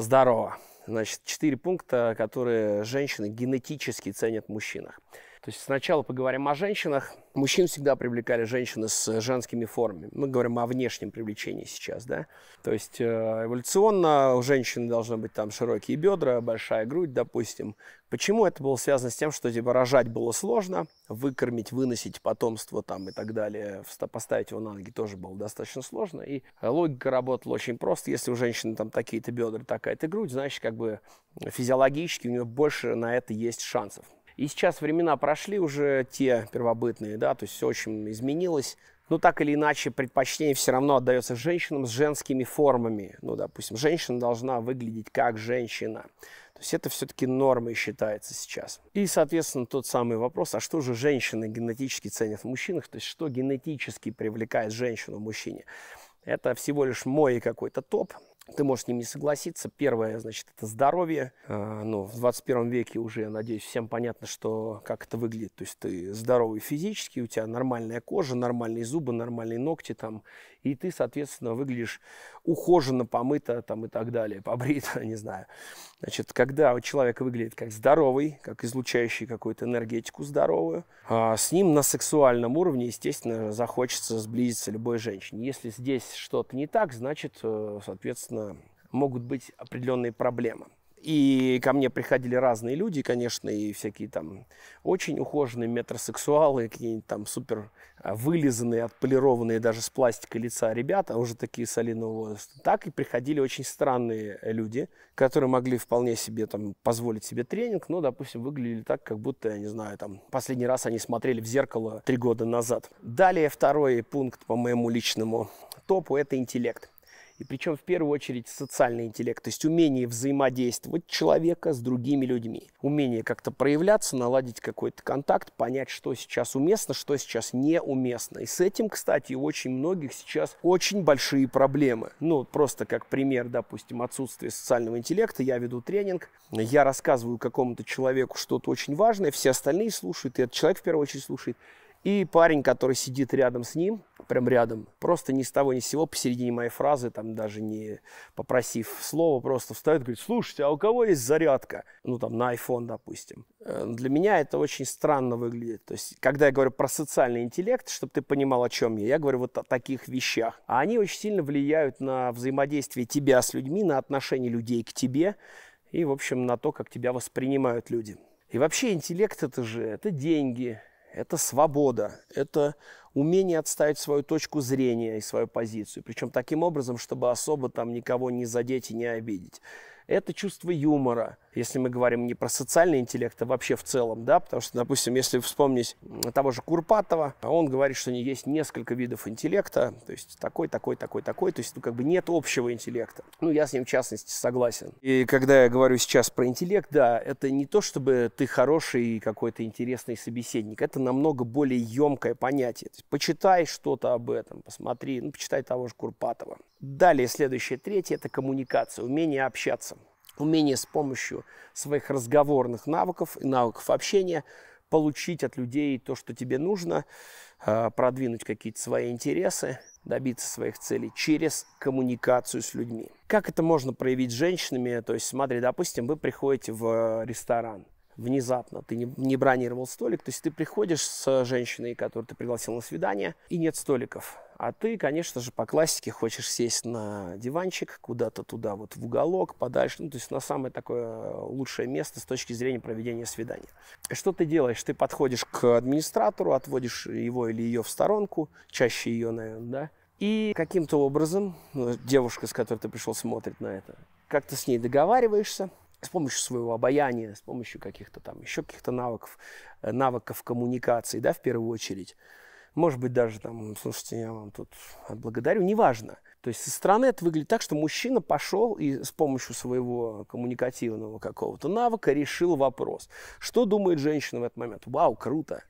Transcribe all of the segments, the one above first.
здорово. Значит, четыре пункта, которые женщины генетически ценят в мужчинах. То есть сначала поговорим о женщинах. Мужчин всегда привлекали женщины с женскими формами. Мы говорим о внешнем привлечении сейчас, да. То есть э, эволюционно у женщины должны быть там широкие бедра, большая грудь, допустим. Почему это было связано с тем, что типа рожать было сложно, выкормить, выносить потомство там и так далее, поставить его на ноги тоже было достаточно сложно. И логика работала очень просто. Если у женщины там такие-то бедра, такая-то грудь, значит, как бы физиологически у нее больше на это есть шансов. И сейчас времена прошли уже те первобытные, да, то есть все очень изменилось. Но ну, так или иначе, предпочтение все равно отдается женщинам с женскими формами. Ну, допустим, женщина должна выглядеть как женщина. То есть это все-таки нормой считается сейчас. И, соответственно, тот самый вопрос, а что же женщины генетически ценят в мужчинах, то есть что генетически привлекает женщину в мужчине. Это всего лишь мой какой-то топ. Ты можешь с ним не согласиться. Первое, значит, это здоровье. А, ну, в 21 веке уже, надеюсь, всем понятно, что как это выглядит. То есть ты здоровый физически, у тебя нормальная кожа, нормальные зубы, нормальные ногти там, и ты, соответственно, выглядишь ухоженно помыто там, и так далее, побрито, не знаю. Значит, когда человек выглядит как здоровый, как излучающий какую-то энергетику здоровую, а с ним на сексуальном уровне, естественно, захочется сблизиться любой женщине. Если здесь что-то не так, значит, э, соответственно, могут быть определенные проблемы. И ко мне приходили разные люди, конечно, и всякие там очень ухоженные метросексуалы, какие-нибудь там супер а, вылизанные, отполированные даже с пластика лица ребята, уже такие солидного возраста. Так и приходили очень странные э, люди, которые могли вполне себе там позволить себе тренинг, но, допустим, выглядели так, как будто, я не знаю, там последний раз они смотрели в зеркало три года назад. Далее второй пункт по моему личному топу – это интеллект и причем в первую очередь социальный интеллект, то есть умение взаимодействовать человека с другими людьми, умение как-то проявляться, наладить какой-то контакт, понять, что сейчас уместно, что сейчас неуместно. И с этим, кстати, у очень многих сейчас очень большие проблемы. Ну, просто как пример, допустим, отсутствие социального интеллекта, я веду тренинг, я рассказываю какому-то человеку что-то очень важное, все остальные слушают, и этот человек в первую очередь слушает, и парень, который сидит рядом с ним, прям рядом, просто ни с того ни с сего, посередине моей фразы, там даже не попросив слова, просто встает и говорит, слушайте, а у кого есть зарядка? Ну, там, на iPhone, допустим. Э, для меня это очень странно выглядит. То есть, когда я говорю про социальный интеллект, чтобы ты понимал, о чем я, я говорю вот о таких вещах. А они очень сильно влияют на взаимодействие тебя с людьми, на отношение людей к тебе и, в общем, на то, как тебя воспринимают люди. И вообще интеллект это же, это деньги, это свобода, это умение отставить свою точку зрения и свою позицию, причем таким образом, чтобы особо там никого не задеть и не обидеть. Это чувство юмора – если мы говорим не про социальный интеллект, а вообще в целом, да, потому что, допустим, если вспомнить того же Курпатова, он говорит, что есть несколько видов интеллекта, то есть такой, такой, такой, такой, то есть ну, как бы нет общего интеллекта. Ну, я с ним, в частности, согласен. И когда я говорю сейчас про интеллект, да, это не то, чтобы ты хороший какой-то интересный собеседник, это намного более емкое понятие. Есть, почитай что-то об этом, посмотри, ну, почитай того же Курпатова. Далее, следующее, третье, это коммуникация, умение общаться умение с помощью своих разговорных навыков и навыков общения получить от людей то, что тебе нужно, а, продвинуть какие-то свои интересы, добиться своих целей через коммуникацию с людьми. Как это можно проявить с женщинами? То есть, смотри, допустим, вы приходите в э, ресторан – внезапно, ты не, не бронировал столик. То есть ты приходишь с женщиной, которую ты пригласил на свидание, и нет столиков. А ты, конечно же, по классике хочешь сесть на диванчик куда-то туда, вот в уголок, подальше. Ну, то есть на самое такое э, лучшее место с точки зрения проведения свидания. Что ты делаешь? Ты подходишь к администратору, отводишь его или ее в сторонку, чаще ее, наверное, да? И каким-то образом ну, девушка, с которой ты пришел, смотрит на это. Как то с ней договариваешься, с помощью своего обаяния, с помощью каких-то там еще каких-то навыков, э, навыков коммуникации, да, в первую очередь. Может быть, даже там, слушайте, я вам тут благодарю, неважно. То есть со стороны это выглядит так, что мужчина пошел и с помощью своего коммуникативного какого-то навыка решил вопрос. Что думает женщина в этот момент? Вау, круто!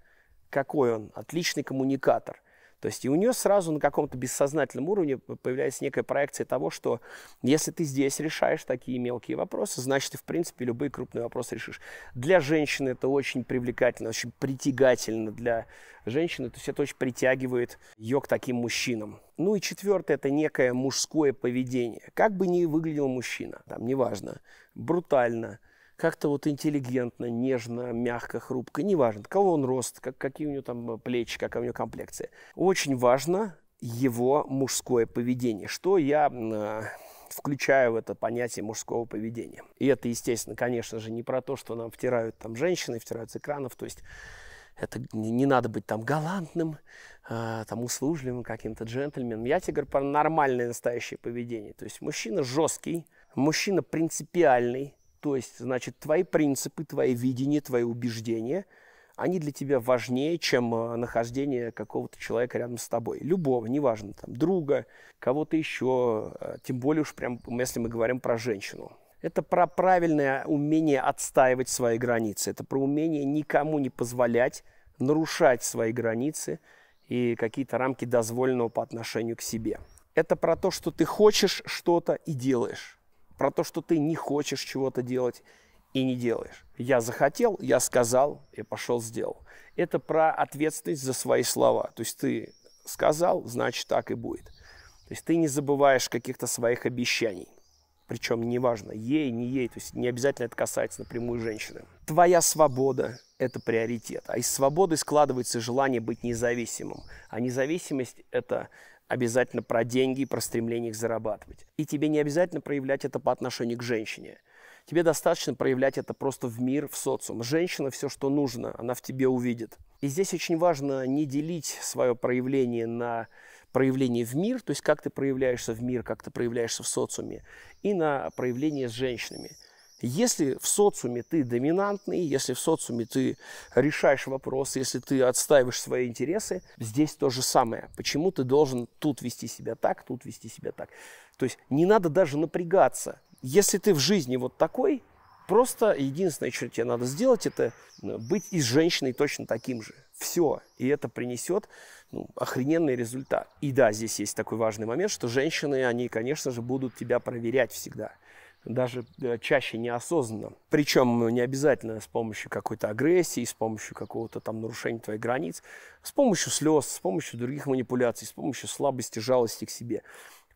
Какой он отличный коммуникатор – то есть и у нее сразу на каком-то бессознательном уровне появляется некая проекция того, что если ты здесь решаешь такие мелкие вопросы, значит, ты, в принципе, любые крупные вопросы решишь. Для женщины это очень привлекательно, очень притягательно для женщины, то есть это очень притягивает ее к таким мужчинам. Ну и четвертое – это некое мужское поведение. Как бы ни выглядел мужчина, там, неважно, брутально – как-то вот интеллигентно, нежно, мягко, хрупко, неважно, кого он рост, как, какие у него там э, плечи, какая у него комплекция. Очень важно его мужское поведение, что я э, включаю в это понятие мужского поведения. И это, естественно, конечно же, не про то, что нам втирают там женщины, втирают с экранов, то есть это не, не надо быть там галантным, э, там услужливым каким-то джентльменом. Я тебе говорю про нормальное настоящее поведение. То есть мужчина жесткий, мужчина принципиальный, то есть, значит, твои принципы, твои видения, твои убеждения, они для тебя важнее, чем э, нахождение какого-то человека рядом с тобой. Любого, неважно, там, друга, кого-то еще, э, тем более уж прям, если мы говорим про женщину. Это про правильное умение отстаивать свои границы. Это про умение никому не позволять нарушать свои границы и какие-то рамки дозволенного по отношению к себе. Это про то, что ты хочешь что-то и делаешь про то, что ты не хочешь чего-то делать и не делаешь. Я захотел, я сказал, я пошел сделал. Это про ответственность за свои слова. То есть ты сказал, значит так и будет. То есть ты не забываешь каких-то своих обещаний. Причем неважно, ей, не ей, то есть не обязательно это касается напрямую женщины. Твоя свобода – это приоритет. А из свободы складывается желание быть независимым. А независимость – это обязательно про деньги и про стремление их зарабатывать. И тебе не обязательно проявлять это по отношению к женщине. Тебе достаточно проявлять это просто в мир, в социум. Женщина все, что нужно, она в тебе увидит. И здесь очень важно не делить свое проявление на проявление в мир, то есть как ты проявляешься в мир, как ты проявляешься в социуме, и на проявление с женщинами – если в социуме ты доминантный, если в социуме ты решаешь вопросы, если ты отстаиваешь свои интересы, здесь то же самое. Почему ты должен тут вести себя так, тут вести себя так? То есть не надо даже напрягаться. Если ты в жизни вот такой, просто единственное, что тебе надо сделать, это э, быть и с женщиной точно таким же. Все. И это принесет ну, охрененный результат. И да, здесь есть такой важный момент, что женщины, они, конечно же, будут тебя проверять всегда даже э, чаще неосознанно. Причем ну, не обязательно с помощью какой-то агрессии, с помощью какого-то там нарушения твоих границ, с помощью слез, с помощью других манипуляций, с помощью слабости, жалости к себе.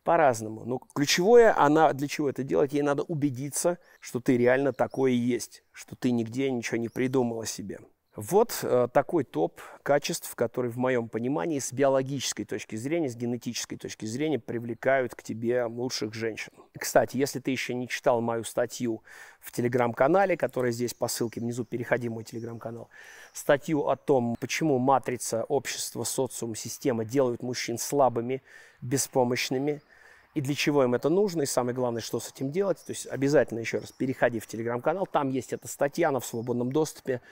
По-разному. Но ключевое, она для чего это делать? Ей надо убедиться, что ты реально такое и есть, что ты нигде ничего не придумала себе. Вот э, такой топ качеств, которые в моем понимании с биологической точки зрения, с генетической точки зрения привлекают к тебе лучших женщин. Кстати, если ты еще не читал мою статью в телеграм-канале, которая здесь по ссылке внизу, переходи в мой телеграм-канал, статью о том, почему матрица, общество, социум, система делают мужчин слабыми, беспомощными, и для чего им это нужно, и самое главное, что с этим делать. То есть обязательно еще раз переходи в телеграм-канал, там есть эта статья, она в свободном доступе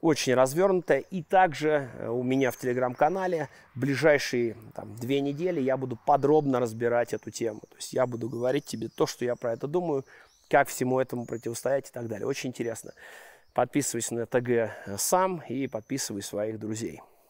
очень развернуто. И также э, у меня в телеграм-канале ближайшие там, две недели я буду подробно разбирать эту тему. То есть я буду говорить тебе то, что я про это думаю, как всему этому противостоять и так далее. Очень интересно. Подписывайся на ТГ э, сам и подписывай своих друзей.